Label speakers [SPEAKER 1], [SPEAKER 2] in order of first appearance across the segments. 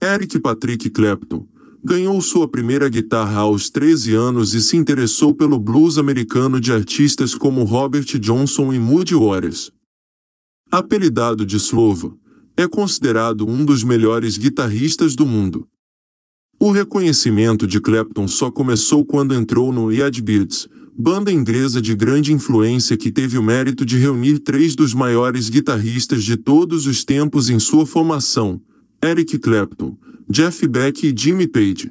[SPEAKER 1] Eric Patrick Clapton ganhou sua primeira guitarra aos 13 anos e se interessou pelo blues americano de artistas como Robert Johnson e Moody Waters. Apelidado de Slova, é considerado um dos melhores guitarristas do mundo. O reconhecimento de Clapton só começou quando entrou no Yardbirds, banda inglesa de grande influência que teve o mérito de reunir três dos maiores guitarristas de todos os tempos em sua formação, Eric Clapton, Jeff Beck e Jimmy Page.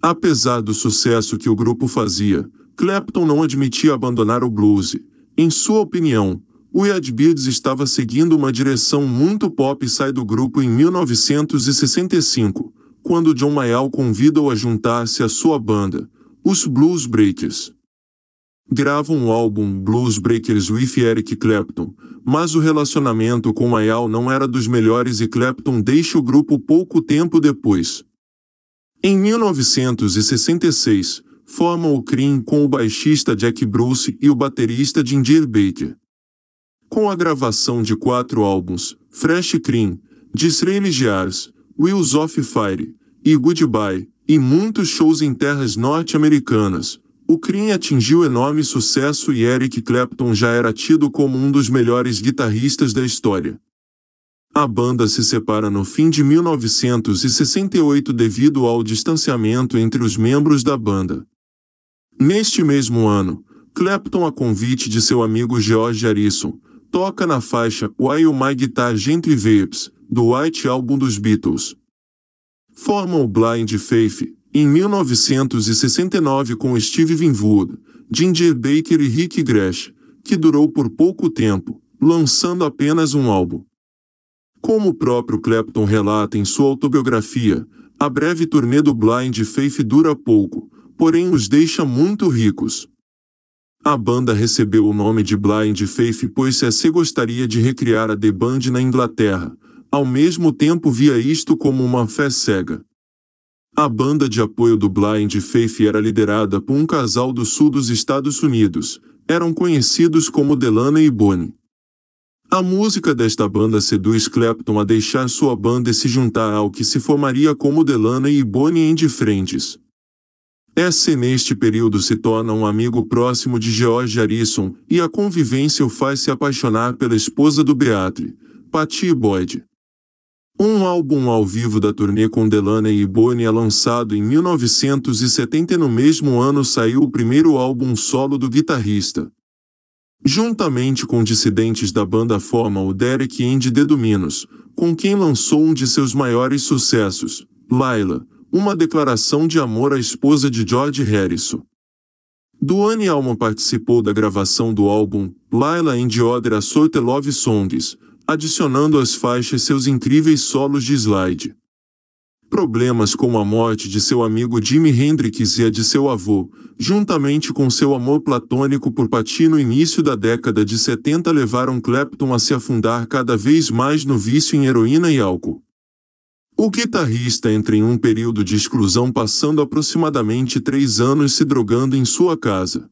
[SPEAKER 1] Apesar do sucesso que o grupo fazia, Clapton não admitia abandonar o blues. Em sua opinião, o Yardbirds estava seguindo uma direção muito pop e sai do grupo em 1965, quando John Mayall convida-o a juntar-se à sua banda, os Blues Breakers gravam o álbum Blues Breakers with Eric Clapton, mas o relacionamento com Ayal não era dos melhores e Clapton deixa o grupo pouco tempo depois. Em 1966, forma o Cream com o baixista Jack Bruce e o baterista Ginger Baker. Com a gravação de quatro álbuns, Fresh Cream, Disraeli Gears, Wheels of Fire e Goodbye, e muitos shows em terras norte-americanas, o Cream atingiu enorme sucesso e Eric Clapton já era tido como um dos melhores guitarristas da história. A banda se separa no fim de 1968 devido ao distanciamento entre os membros da banda. Neste mesmo ano, Clapton, a convite de seu amigo George Harrison, toca na faixa Why You My Guitar Gently Vapes, do White Album dos Beatles. Formam o Blind Faith, em 1969 com Steve Winwood, Ginger Baker e Rick Gresh, que durou por pouco tempo, lançando apenas um álbum. Como o próprio Clapton relata em sua autobiografia, a breve turnê do Blind Faith dura pouco, porém os deixa muito ricos. A banda recebeu o nome de Blind Faith pois é se gostaria de recriar a The Band na Inglaterra, ao mesmo tempo via isto como uma fé cega. A banda de apoio do Blind Faith era liderada por um casal do sul dos Estados Unidos. Eram conhecidos como Delana e Bonnie. A música desta banda seduz Clapton a deixar sua banda e se juntar ao que se formaria como Delana e Bonnie em Friends. S. neste período se torna um amigo próximo de George Harrison e a convivência o faz se apaixonar pela esposa do Beatle, Patti Boyd. Um álbum ao vivo da turnê com Delaney e Boone é lançado em 1970 e no mesmo ano saiu o primeiro álbum solo do guitarrista. Juntamente com dissidentes da banda forma o Derek Andy Dedominos, com quem lançou um de seus maiores sucessos, Laila, uma declaração de amor à esposa de George Harrison. Duane Alma participou da gravação do álbum Laila and the Other Assorted Love Songs, adicionando às faixas seus incríveis solos de slide. Problemas como a morte de seu amigo Jimi Hendrix e a de seu avô, juntamente com seu amor platônico por Patti no início da década de 70 levaram Clapton a se afundar cada vez mais no vício em heroína e álcool. O guitarrista entra em um período de exclusão passando aproximadamente três anos se drogando em sua casa.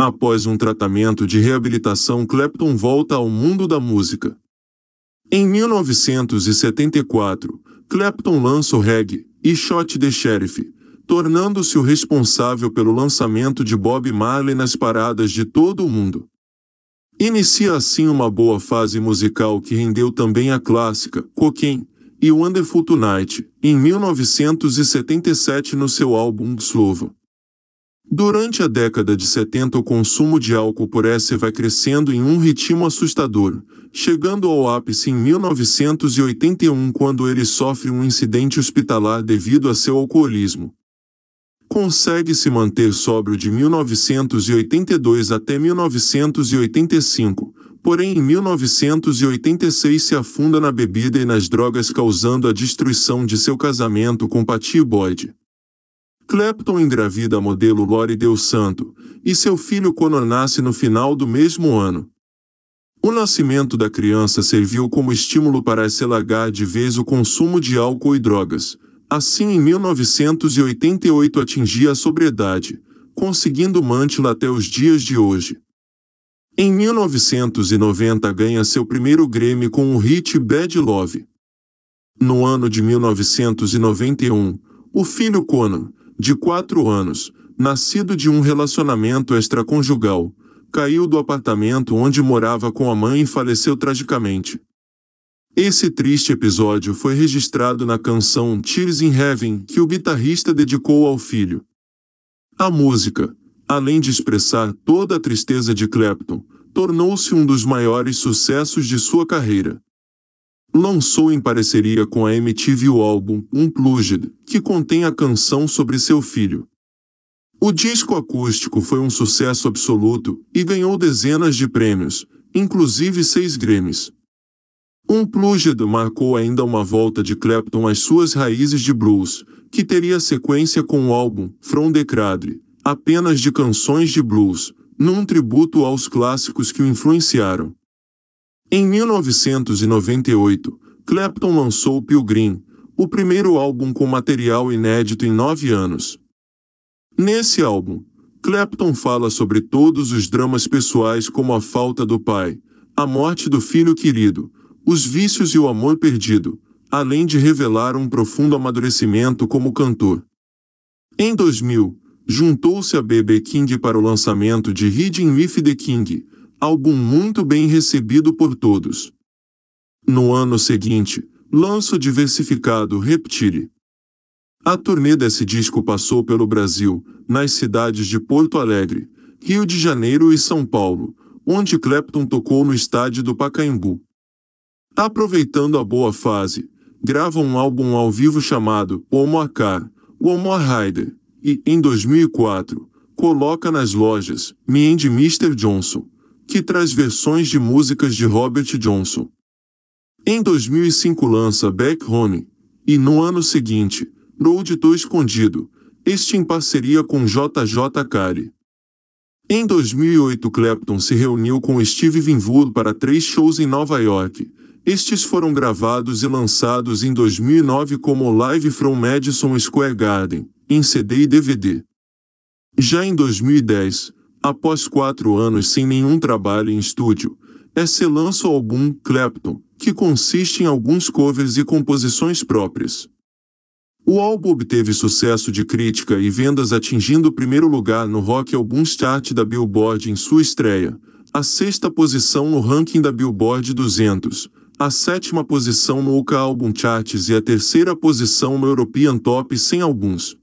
[SPEAKER 1] Após um tratamento de reabilitação, Clapton volta ao mundo da música. Em 1974, Clapton lança o reggae e Shot the Sheriff, tornando-se o responsável pelo lançamento de Bob Marley nas paradas de todo o mundo. Inicia assim uma boa fase musical que rendeu também a clássica Cocaine e Wonderful Tonight, em 1977 no seu álbum Slovo. Durante a década de 70, o consumo de álcool por S vai crescendo em um ritmo assustador, chegando ao ápice em 1981 quando ele sofre um incidente hospitalar devido a seu alcoolismo. Consegue se manter sóbrio de 1982 até 1985, porém em 1986 se afunda na bebida e nas drogas causando a destruição de seu casamento com Patty Boyd. Clapton engravida a modelo Lori Del Santo, e seu filho Conor nasce no final do mesmo ano. O nascimento da criança serviu como estímulo para largar de vez o consumo de álcool e drogas. Assim, em 1988 atingia a sobriedade, conseguindo mantê-la até os dias de hoje. Em 1990 ganha seu primeiro Grammy com o hit Bad Love. No ano de 1991, o filho Conan, de quatro anos, nascido de um relacionamento extraconjugal, caiu do apartamento onde morava com a mãe e faleceu tragicamente. Esse triste episódio foi registrado na canção Tears in Heaven que o guitarrista dedicou ao filho. A música, além de expressar toda a tristeza de Clapton, tornou-se um dos maiores sucessos de sua carreira lançou em parceria com a MTV o álbum Unplugged, que contém a canção sobre seu filho. O disco acústico foi um sucesso absoluto e ganhou dezenas de prêmios, inclusive seis Grammys. Unplugged marcou ainda uma volta de Clapton às suas raízes de blues, que teria sequência com o álbum From the Cradle, apenas de canções de blues, num tributo aos clássicos que o influenciaram. Em 1998, Clapton lançou Pilgrim, o primeiro álbum com material inédito em nove anos. Nesse álbum, Clapton fala sobre todos os dramas pessoais como a falta do pai, a morte do filho querido, os vícios e o amor perdido, além de revelar um profundo amadurecimento como cantor. Em 2000, juntou-se a BB King para o lançamento de Reading with the King, álbum muito bem recebido por todos. No ano seguinte, lança o diversificado Reptile. A turnê desse disco passou pelo Brasil, nas cidades de Porto Alegre, Rio de Janeiro e São Paulo, onde Clapton tocou no estádio do Pacaembu. Aproveitando a boa fase, grava um álbum ao vivo chamado Homo Car, Homo Rider, e, em 2004, coloca nas lojas Me and Mr. Johnson, que traz versões de músicas de Robert Johnson. Em 2005 lança Back Home, e no ano seguinte, Road to Escondido, este em parceria com JJ Cari. Em 2008 Clapton se reuniu com Steve Winwood para três shows em Nova York. Estes foram gravados e lançados em 2009 como Live from Madison Square Garden, em CD e DVD. Já em 2010, Após quatro anos sem nenhum trabalho em estúdio, Esse lança o álbum Clapton, que consiste em alguns covers e composições próprias. O álbum obteve sucesso de crítica e vendas atingindo o primeiro lugar no Rock Albums Chart da Billboard em sua estreia, a sexta posição no ranking da Billboard 200, a sétima posição no UK Album Charts e a terceira posição no European Top 100 Albums.